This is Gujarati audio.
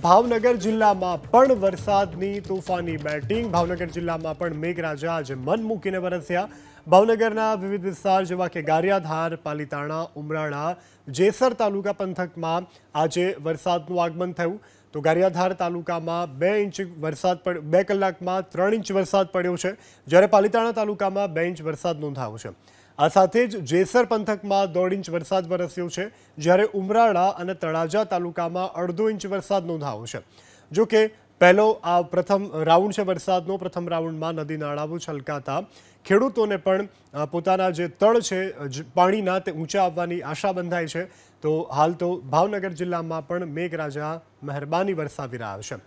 ભાવનગર જિલ્લામાં પણ વરસાદની તોફાની બેટિંગ ભાવનગર જિલ્લામાં પણ મેઘરાજા આજે મન મૂકીને વરસ્યા ભાવનગરના વિવિધ વિસ્તાર જેવા કે ગારિયાધાર પાલીતાણા ઉમરાળા જેસર તાલુકા પંથકમાં આજે વરસાદનું આગમન થયું તો ગારિયાધાર તાલુકામાં બે ઇંચ વરસાદ બે કલાકમાં ત્રણ ઇંચ વરસાદ પડ્યો છે જ્યારે પાલીતાણા તાલુકામાં બે ઇંચ વરસાદ નોંધાયો છે આ સાથે જ જેસર પંથકમાં દોઢ ઇંચ વરસાદ વરસ્યો છે જ્યારે ઉમરાળા અને તળાજા તાલુકામાં અડધો ઇંચ વરસાદ નોંધાયો છે જોકે પહેલો આ પ્રથમ રાઉન્ડ છે વરસાદનો પ્રથમ રાઉન્ડમાં નદી નાળાઓ છલકાતા ખેડૂતોને પણ પોતાના જે તળ છે પાણીના તે ઊંચા આવવાની આશા બંધાય છે તો હાલ તો ભાવનગર જિલ્લામાં પણ મેઘરાજા મહેરબાની વરસાવી રહ્યા છે